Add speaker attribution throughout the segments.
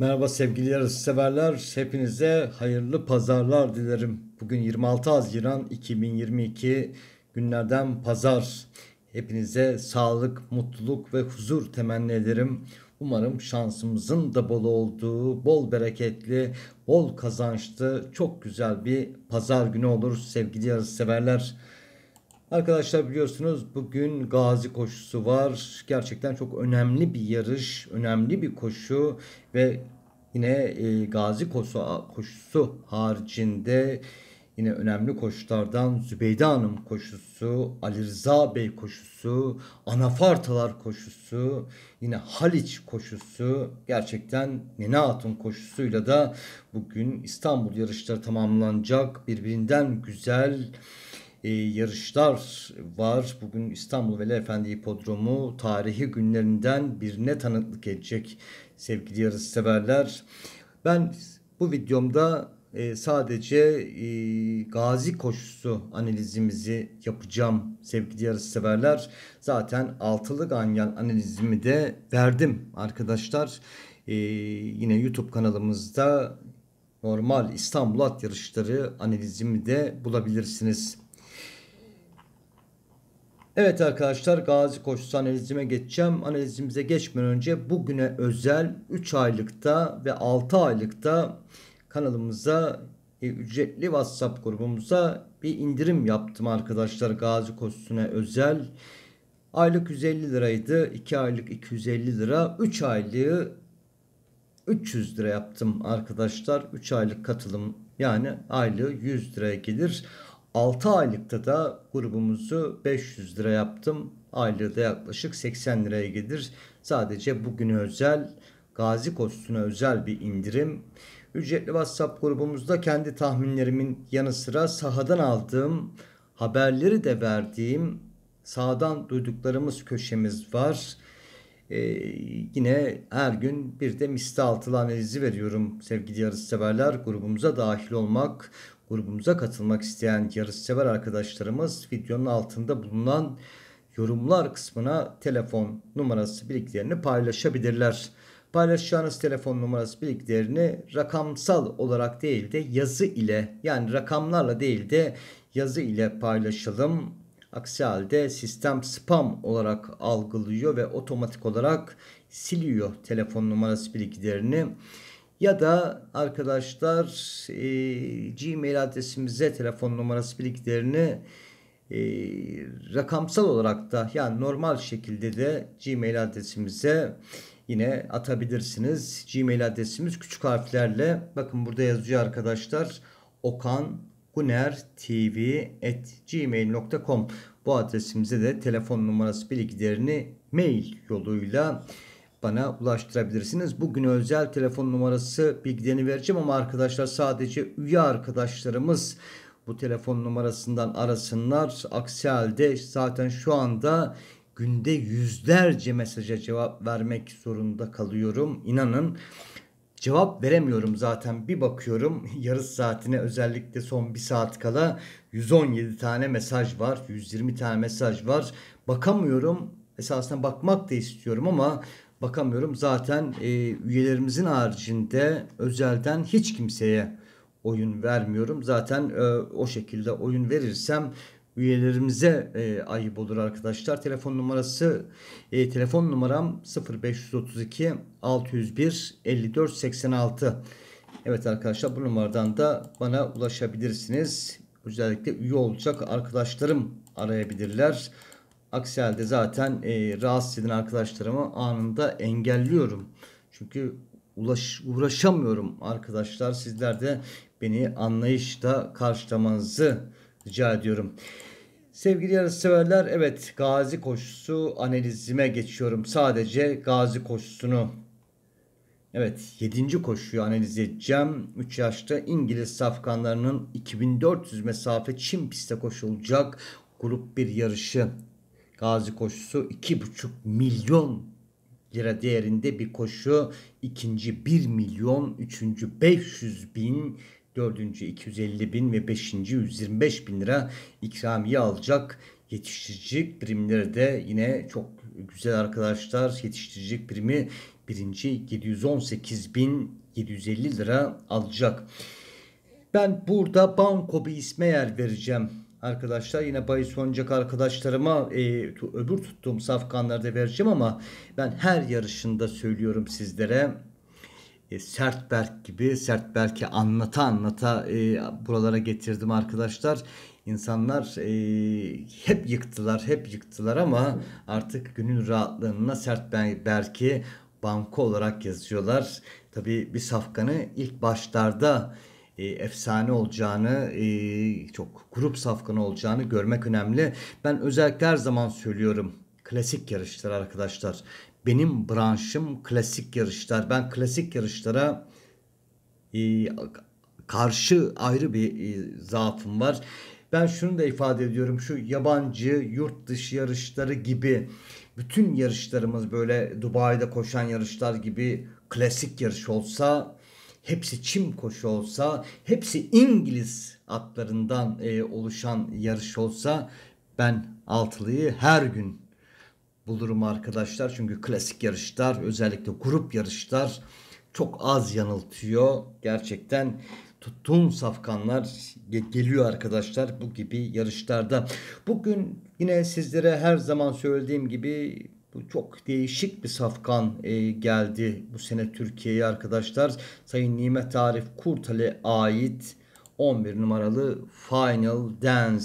Speaker 1: Merhaba sevgili yarışseverler. Hepinize hayırlı pazarlar dilerim. Bugün 26 Haziran 2022 günlerden pazar. Hepinize sağlık, mutluluk ve huzur temenni ederim. Umarım şansımızın da bol olduğu, bol bereketli, bol kazançlı, çok güzel bir pazar günü olur sevgili yarışseverler. severler. Arkadaşlar biliyorsunuz bugün Gazi koşusu var. Gerçekten çok önemli bir yarış, önemli bir koşu ve yine e, Gazi koşu, koşusu haricinde yine önemli koşulardan Zübeyde Hanım koşusu, Ali Rıza Bey koşusu, Anafartalar koşusu, yine Haliç koşusu, gerçekten Nene Hatun koşusuyla da bugün İstanbul yarışları tamamlanacak. Birbirinden güzel e, yarışlar var. Bugün İstanbul Veli Efendi Hipodromu tarihi günlerinden birine tanıklık edecek sevgili yarışseverler. Ben bu videomda e, sadece e, gazi koşusu analizimizi yapacağım sevgili yarışseverler. Zaten altılı ganyan analizimi de verdim arkadaşlar. E, yine YouTube kanalımızda normal İstanbul at yarışları analizimi de bulabilirsiniz. Evet arkadaşlar gazi koşusu analizime geçeceğim. Analizimize geçmeden önce bugüne özel 3 aylıkta ve 6 aylıkta kanalımıza e, ücretli WhatsApp grubumuza bir indirim yaptım arkadaşlar gazi koşusuna özel. Aylık 150 liraydı. 2 aylık 250 lira. 3 aylığı 300 lira yaptım arkadaşlar. 3 aylık katılım yani aylığı 100 liraya gelir. 6 aylıkta da grubumuzu 500 lira yaptım. Aylığı da yaklaşık 80 liraya gelir. Sadece bugüne özel Gazi Kostun'a özel bir indirim. Ücretli WhatsApp grubumuzda kendi tahminlerimin yanı sıra sahadan aldığım haberleri de verdiğim sağdan duyduklarımız köşemiz var. Ee, yine her gün bir de misli altılı analizi veriyorum sevgili yarışseverler. Grubumuza dahil olmak, grubumuza katılmak isteyen yarışsever arkadaşlarımız videonun altında bulunan yorumlar kısmına telefon numarası bilgilerini paylaşabilirler. Paylaşacağınız telefon numarası bilgilerini rakamsal olarak değil de yazı ile yani rakamlarla değil de yazı ile paylaşalım. Aksi halde sistem spam olarak algılıyor ve otomatik olarak siliyor telefon numarası bilgilerini ya da arkadaşlar e, Gmail adresimize telefon numarası bilgilerini e, rakamsal olarak da yani normal şekilde de Gmail adresimize yine atabilirsiniz. Gmail adresimiz küçük harflerle bakın burada yazıyor arkadaşlar Okan Guner TV at gmail.com bu adresimize de telefon numarası bilgilerini mail yoluyla bana ulaştırabilirsiniz. Bugün özel telefon numarası bilgilerini vereceğim ama arkadaşlar sadece üye arkadaşlarımız bu telefon numarasından arasınlar. Aksi halde zaten şu anda günde yüzlerce mesaja cevap vermek zorunda kalıyorum. İnanın cevap veremiyorum zaten bir bakıyorum yarısı saatine özellikle son bir saat kala 117 tane mesaj var 120 tane mesaj var bakamıyorum esasında bakmak da istiyorum ama bakamıyorum. Zaten e, üyelerimizin haricinde özelden hiç kimseye oyun vermiyorum. Zaten e, o şekilde oyun verirsem üyelerimize e, ayıp olur arkadaşlar. Telefon numarası e, telefon numaram 0532 601 54 86. Evet arkadaşlar bu numaradan da bana ulaşabilirsiniz. Özellikle üye olacak arkadaşlarım arayabilirler. Aksi halde zaten e, rahatsız eden arkadaşlarımı anında engelliyorum. Çünkü ulaş, uğraşamıyorum arkadaşlar. Sizler de beni anlayışla karşılamanızı rica ediyorum. Sevgili yarışseverler evet gazi koşusu analizime geçiyorum. Sadece gazi koşusunu Evet 7. koşuyu analiz edeceğim. 3 yaşta İngiliz safkanlarının 2400 mesafe çim pistte koşulacak grup 1 yarışı. Gazi koşusu 2,5 milyon lira değerinde bir koşu. ikinci 1 milyon, üçüncü 500 bin, dördüncü 250 bin ve beşinci 125 bin lira ikramiye alacak. Yetiştiricilik birimleri de yine çok güzel arkadaşlar. Yetiştiricilik birimi birinci 718 bin 750 lira alacak. Ben burada Banko bir isme yer vereceğim arkadaşlar. Yine bahis oynayacak arkadaşlarıma e, öbür tuttuğum safkanları vereceğim ama ben her yarışında söylüyorum sizlere. E, Sertberk gibi Sertberk'i anlata anlata e, buralara getirdim arkadaşlar. İnsanlar e, hep yıktılar hep yıktılar ama artık günün rahatlığına Sertberk'i banko olarak yazıyorlar. Tabi bir safkanı ilk başlarda e, efsane olacağını, e, çok grup safkanı olacağını görmek önemli. Ben özellikle her zaman söylüyorum klasik yarışlar arkadaşlar. Benim branşım klasik yarışlar. Ben klasik yarışlara e, karşı ayrı bir e, zaafım var. Ben şunu da ifade ediyorum. Şu yabancı yurt dışı yarışları gibi bütün yarışlarımız böyle Dubai'de koşan yarışlar gibi klasik yarış olsa hepsi çim koşu olsa, hepsi İngiliz atlarından e, oluşan yarış olsa ben altılıyı her gün bulurum arkadaşlar. Çünkü klasik yarışlar özellikle grup yarışlar çok az yanıltıyor. Gerçekten tuttuğum safkanlar geliyor arkadaşlar bu gibi yarışlarda. Bugün yine sizlere her zaman söylediğim gibi bu çok değişik bir safkan e, geldi bu sene Türkiye'ye arkadaşlar. Sayın Nimet Tarif Kurtal'e ait 11 numaralı Final Dance.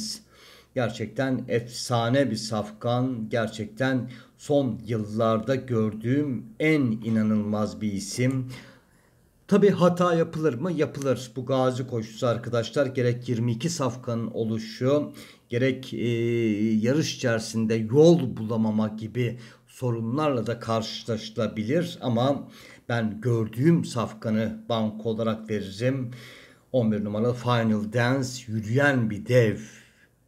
Speaker 1: Gerçekten efsane bir safkan. Gerçekten son yıllarda gördüğüm en inanılmaz bir isim. Tabi hata yapılır mı? Yapılır. Bu gazi koşusu arkadaşlar gerek 22 safkanın oluşu gerek e, yarış içerisinde yol bulamama gibi sorunlarla da karşılaşılabilir. Ama ben gördüğüm safkanı bank olarak veririm. 11 numaralı Final Dance yürüyen bir dev.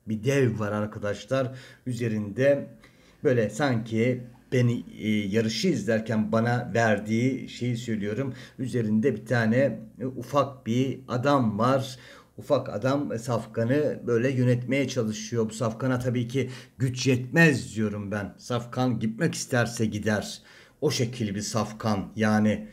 Speaker 1: Bir dev var arkadaşlar. Üzerinde böyle sanki beni e, yarışı izlerken bana verdiği şeyi söylüyorum. Üzerinde bir tane e, ufak bir adam var ufak adam Safkan'ı böyle yönetmeye çalışıyor. Bu Safkan'a tabii ki güç yetmez diyorum ben. Safkan gitmek isterse gider. O şekil bir Safkan yani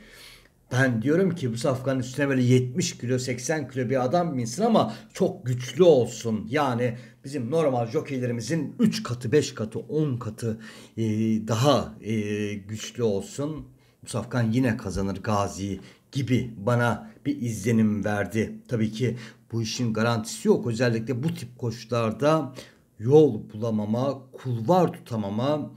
Speaker 1: ben diyorum ki bu Afgan'ın üstüne böyle 70 kilo 80 kilo bir adam binsin ama çok güçlü olsun. Yani bizim normal jokeylerimizin 3 katı 5 katı 10 katı e, daha e, güçlü olsun. Musa Afgan yine kazanır Gazi gibi bana bir izlenim verdi. Tabii ki bu işin garantisi yok. Özellikle bu tip koşularda yol bulamama, kulvar tutamama,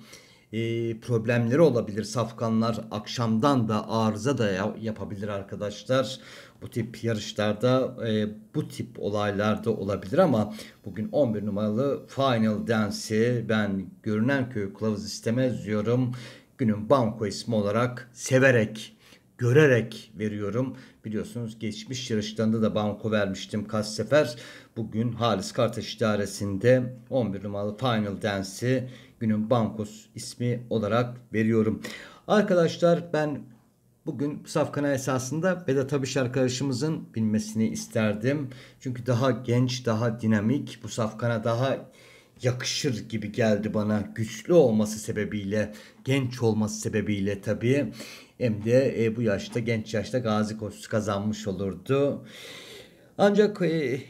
Speaker 1: e, problemleri olabilir. Safkanlar akşamdan da arıza da yapabilir arkadaşlar. Bu tip yarışlarda e, bu tip olaylarda olabilir ama bugün 11 numaralı Final Dance'i ben görünen köy kılavuz istemez diyorum. Günün banko ismi olarak severek görerek veriyorum. Biliyorsunuz geçmiş yarışlarında da banko vermiştim kaç sefer. Bugün Halis Kartaş İdaresi'nde 11 numaralı Final Dance'i günün bankos ismi olarak veriyorum. Arkadaşlar ben bugün Safkan'a esasında Vedat Abiş arkadaşımızın bilmesini isterdim. Çünkü daha genç, daha dinamik, bu Safkan'a daha yakışır gibi geldi bana. Güçlü olması sebebiyle, genç olması sebebiyle tabii hem de e, bu yaşta genç yaşta Gazi koşusu kazanmış olurdu. Ancak e,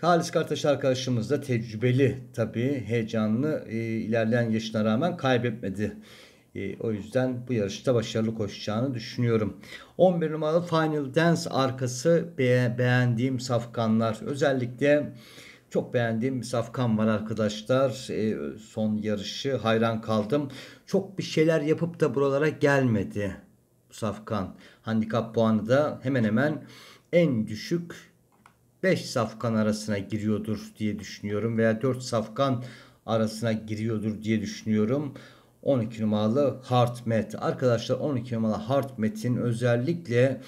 Speaker 1: Halis Kartaş arkadaşımız da tecrübeli tabii heyecanlı e, ilerleyen yaşına rağmen kaybetmedi. E, o yüzden bu yarışta başarılı koşacağını düşünüyorum. 11 numaralı Final Dance arkası be beğendiğim safkanlar. Özellikle çok beğendiğim bir safkan var arkadaşlar. E, son yarışı hayran kaldım. Çok bir şeyler yapıp da buralara gelmedi safkan handikap puanı da hemen hemen en düşük 5 safkan arasına giriyordur diye düşünüyorum veya 4 safkan arasına giriyordur diye düşünüyorum. 12 numaralı Hartmet. Arkadaşlar 12 numaralı Hartmet'in özellikle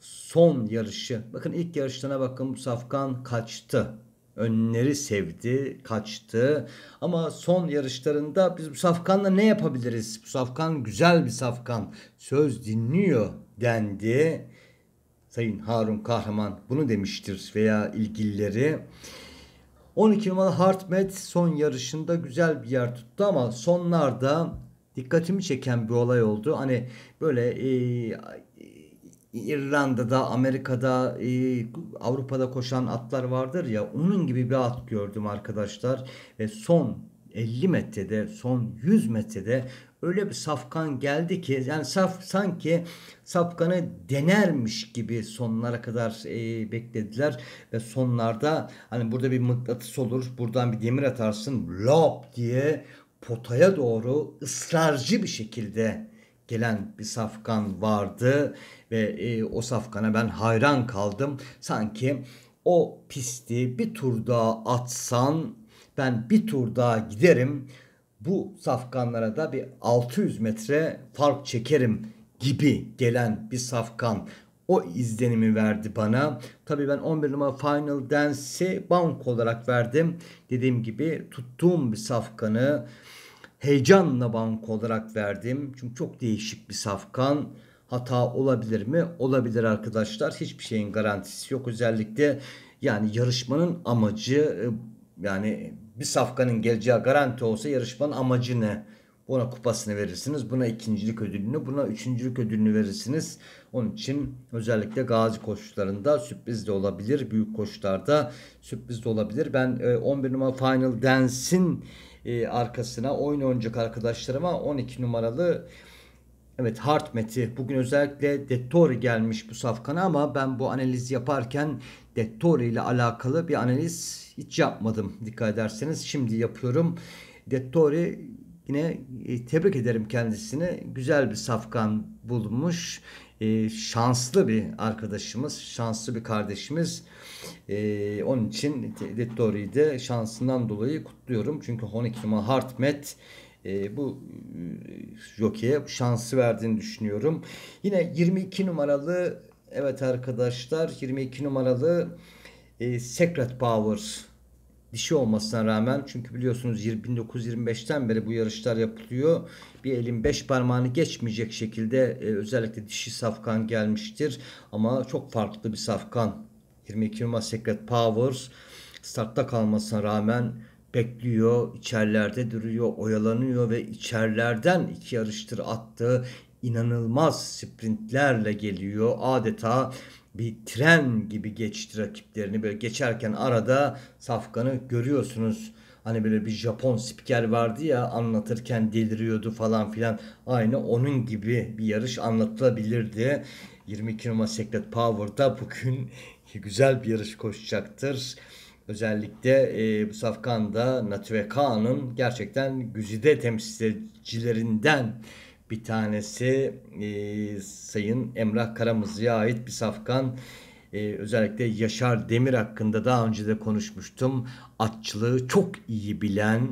Speaker 1: son yarışı. Bakın ilk yarışlarına bakın bu safkan kaçtı önleri sevdi, kaçtı. Ama son yarışlarında biz bu safkanla ne yapabiliriz? Bu safkan güzel bir safkan. Söz dinliyor dendi. Sayın Harun Kahraman bunu demiştir veya ilgilileri. 12 numaralı Hartmet son yarışında güzel bir yer tuttu ama sonlarda dikkatimi çeken bir olay oldu. Hani böyle e, İrlanda'da, Amerika'da, e, Avrupa'da koşan atlar vardır ya onun gibi bir at gördüm arkadaşlar ve son 50 metrede, son 100 metrede öyle bir safkan geldi ki yani saf sanki safkanı denermiş gibi sonlara kadar e, beklediler ve sonlarda hani burada bir mıknatıs olur, buradan bir demir atarsın, lop diye potaya doğru ısrarcı bir şekilde gelen bir safkan vardı ve e, o safkana ben hayran kaldım. Sanki o pisti bir tur daha atsan ben bir tur daha giderim. Bu safkanlara da bir 600 metre fark çekerim gibi gelen bir safkan o izlenimi verdi bana. Tabi ben 11 numara Final Dance'i bank olarak verdim. Dediğim gibi tuttuğum bir safkanı heyecanla bank olarak verdim. Çünkü çok değişik bir safkan. Hata olabilir mi? Olabilir arkadaşlar. Hiçbir şeyin garantisi yok. Özellikle yani yarışmanın amacı e, yani bir safkanın geleceği garanti olsa yarışmanın amacı ne? Buna kupasını verirsiniz. Buna ikincilik ödülünü, buna üçüncülük ödülünü verirsiniz. Onun için özellikle gazi koşularında sürpriz de olabilir. Büyük koşularda sürpriz de olabilir. Ben e, 11 numara Final Dance'in e, arkasına oyun oynayacak arkadaşlarıma 12 numaralı Evet Hartmet'i bugün özellikle Dettori gelmiş bu safkana ama ben bu analizi yaparken Dettori ile alakalı bir analiz hiç yapmadım dikkat ederseniz. Şimdi yapıyorum. Dettori Yine e, tebrik ederim kendisini. Güzel bir safkan bulmuş. E, şanslı bir arkadaşımız, şanslı bir kardeşimiz. E, onun için Dettori'yi de şansından dolayı kutluyorum. Çünkü Honekim'e Hartmet e, bu e, jokeye şansı verdiğini düşünüyorum. Yine 22 numaralı evet arkadaşlar 22 numaralı e, Secret Powers dişi şey olmasına rağmen çünkü biliyorsunuz 1925'ten beri bu yarışlar yapılıyor. Bir elin beş parmağını geçmeyecek şekilde e, özellikle dişi safkan gelmiştir. Ama çok farklı bir safkan. 22 numara Secret Powers startta kalmasına rağmen bekliyor, içerlerde duruyor, oyalanıyor ve içerlerden iki yarıştır attığı inanılmaz sprintlerle geliyor. Adeta bir tren gibi geçti rakiplerini. Böyle geçerken arada Safkan'ı görüyorsunuz. Hani böyle bir Japon spiker vardı ya anlatırken deliriyordu falan filan. Aynı onun gibi bir yarış anlatılabilirdi. 22 numara Secret Power'da bugün güzel bir yarış koşacaktır. Özellikle e, bu Safkan da Natüve Kaan'ın gerçekten güzide temsilcilerinden bir tanesi e, Sayın Emrah Karamızı'ya ait bir safkan. Ee, özellikle Yaşar Demir hakkında daha önce de konuşmuştum. Atçılığı çok iyi bilen,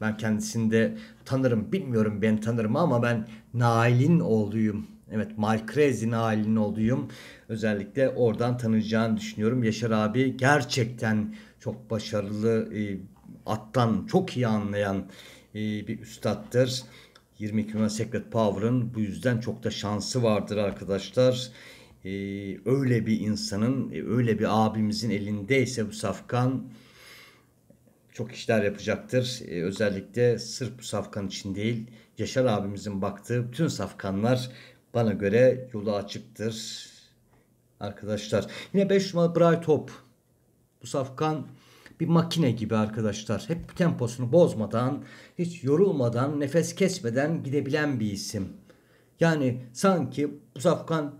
Speaker 1: ben kendisini de tanırım, bilmiyorum ben tanırım ama ben Nail'in oğluyum. Evet Malkrezi Nail'in oğluyum. Özellikle oradan tanıyacağını düşünüyorum. Yaşar abi gerçekten çok başarılı, e, attan çok iyi anlayan e, bir üstattır. 22 numara Secret Power'ın bu yüzden çok da şansı vardır arkadaşlar. Ee, öyle bir insanın, e, öyle bir abimizin elindeyse bu safkan çok işler yapacaktır. Ee, özellikle sırf bu safkan için değil, Yaşar abimizin baktığı bütün safkanlar bana göre yolu açıktır arkadaşlar. Yine 5 numaralı Bright Hope. Bu safkan bir makine gibi arkadaşlar. Hep temposunu bozmadan, hiç yorulmadan, nefes kesmeden gidebilen bir isim. Yani sanki bu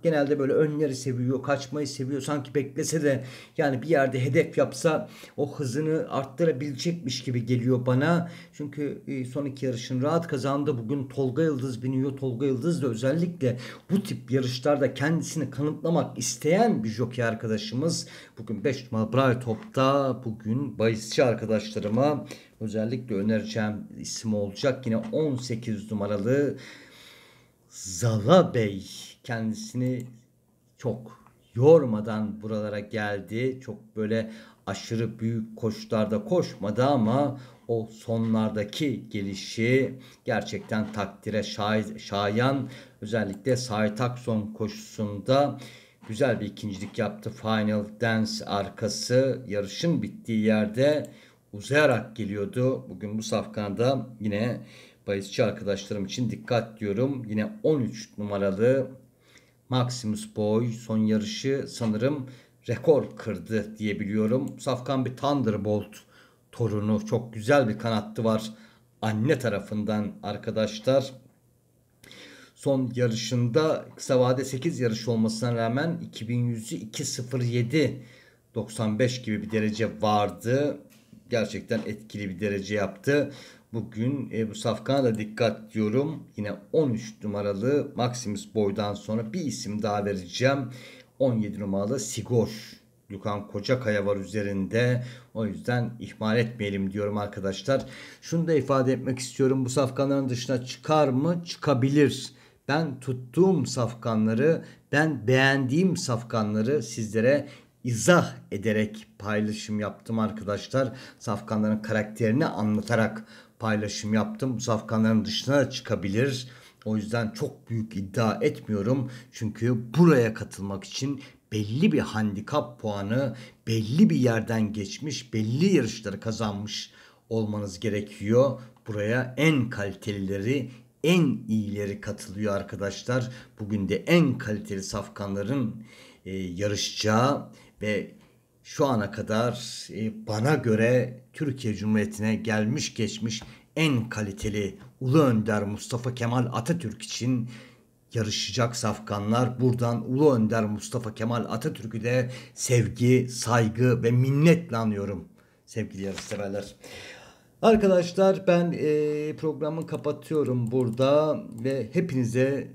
Speaker 1: genelde böyle önleri seviyor, kaçmayı seviyor. Sanki beklese de yani bir yerde hedef yapsa o hızını arttırabilecekmiş gibi geliyor bana. Çünkü e, son iki yarışın rahat kazandı. Bugün Tolga Yıldız biniyor. Tolga Yıldız da özellikle bu tip yarışlarda kendisini kanıtlamak isteyen bir jockey arkadaşımız. Bugün 5 numaralı Braille Top'ta bugün bahisçi arkadaşlarıma özellikle önereceğim isim olacak. Yine 18 numaralı Zala Bey kendisini çok yormadan buralara geldi. Çok böyle aşırı büyük koşularda koşmadı ama o sonlardaki gelişi gerçekten takdire şay, şayan. Özellikle Sait Akson koşusunda güzel bir ikincilik yaptı. Final Dance arkası yarışın bittiği yerde uzayarak geliyordu. Bugün bu safkanda yine bahisçi arkadaşlarım için dikkat diyorum. Yine 13 numaralı Maximus Boy son yarışı sanırım rekor kırdı diyebiliyorum. Safkan bir Thunderbolt torunu çok güzel bir kanattı var anne tarafından arkadaşlar. Son yarışında kısa vade 8 yarış olmasına rağmen 2100'ü 2.07 gibi bir derece vardı. Gerçekten etkili bir derece yaptı. Bugün e, bu Safkan'a da dikkat diyorum. Yine 13 numaralı Maximus Boy'dan sonra bir isim daha vereceğim. 17 numaralı Sigor. Yukan Kocakaya var üzerinde. O yüzden ihmal etmeyelim diyorum arkadaşlar. Şunu da ifade etmek istiyorum. Bu safkanların dışına çıkar mı? Çıkabilir. Ben tuttuğum safkanları, ben beğendiğim safkanları sizlere izah ederek paylaşım yaptım arkadaşlar. Safkanların karakterini anlatarak paylaşım yaptım. Bu safkanların dışına çıkabilir. O yüzden çok büyük iddia etmiyorum. Çünkü buraya katılmak için belli bir handikap puanı, belli bir yerden geçmiş, belli yarışları kazanmış olmanız gerekiyor. Buraya en kalitelileri, en iyileri katılıyor arkadaşlar. Bugün de en kaliteli safkanların e, yarışacağı ve şu ana kadar e, bana göre Türkiye Cumhuriyeti'ne gelmiş geçmiş en kaliteli ulu önder Mustafa Kemal Atatürk için yarışacak safkanlar buradan ulu önder Mustafa Kemal Atatürk'ü de sevgi, saygı ve minnetle anıyorum sevgili yarışseverler. Arkadaşlar ben e, programı kapatıyorum burada ve hepinize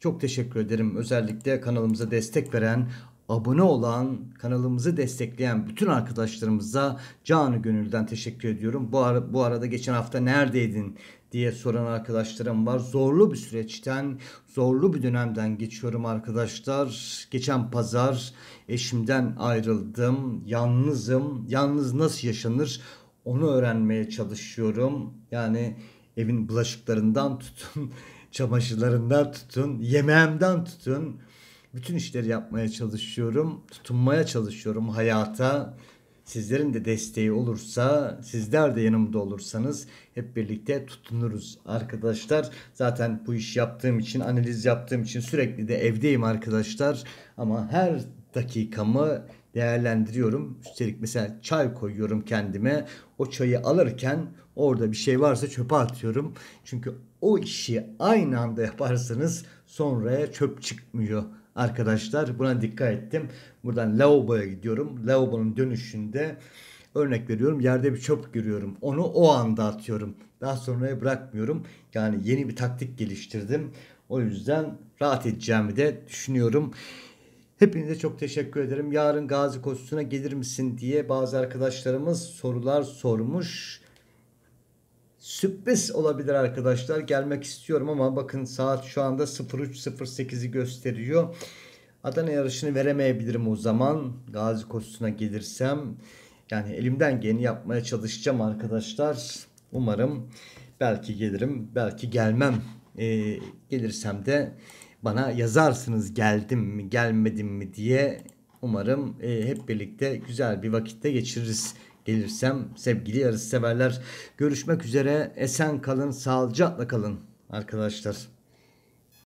Speaker 1: çok teşekkür ederim. Özellikle kanalımıza destek veren abone olan, kanalımızı destekleyen bütün arkadaşlarımıza canı gönülden teşekkür ediyorum. Bu, ara, bu arada geçen hafta neredeydin diye soran arkadaşlarım var. Zorlu bir süreçten, zorlu bir dönemden geçiyorum arkadaşlar. Geçen pazar eşimden ayrıldım. Yalnızım. Yalnız nasıl yaşanır onu öğrenmeye çalışıyorum. Yani evin bulaşıklarından tutun, çamaşırlarından tutun, yemeğimden tutun bütün işleri yapmaya çalışıyorum. Tutunmaya çalışıyorum hayata. Sizlerin de desteği olursa, sizler de yanımda olursanız hep birlikte tutunuruz arkadaşlar. Zaten bu iş yaptığım için, analiz yaptığım için sürekli de evdeyim arkadaşlar. Ama her dakikamı değerlendiriyorum. Üstelik mesela çay koyuyorum kendime. O çayı alırken orada bir şey varsa çöpe atıyorum. Çünkü o işi aynı anda yaparsanız sonraya çöp çıkmıyor arkadaşlar. Buna dikkat ettim. Buradan lavaboya gidiyorum. Lavabonun dönüşünde örnek veriyorum yerde bir çöp görüyorum. Onu o anda atıyorum. Daha sonra bırakmıyorum. Yani yeni bir taktik geliştirdim. O yüzden rahat edeceğimi de düşünüyorum. Hepinize çok teşekkür ederim. Yarın Gazi Kostu'na gelir misin diye bazı arkadaşlarımız sorular sormuş. Sürpriz olabilir arkadaşlar. Gelmek istiyorum ama bakın saat şu anda 03.08'i gösteriyor. Adana yarışını veremeyebilirim o zaman. Gazi Kostu'na gelirsem. Yani elimden geleni yapmaya çalışacağım arkadaşlar. Umarım belki gelirim. Belki gelmem. Ee, gelirsem de bana yazarsınız geldim mi gelmedim mi diye. Umarım e, hep birlikte güzel bir vakitte geçiririz gelirsem sevgili yarış severler. Görüşmek üzere. Esen kalın, sağlıcakla kalın arkadaşlar.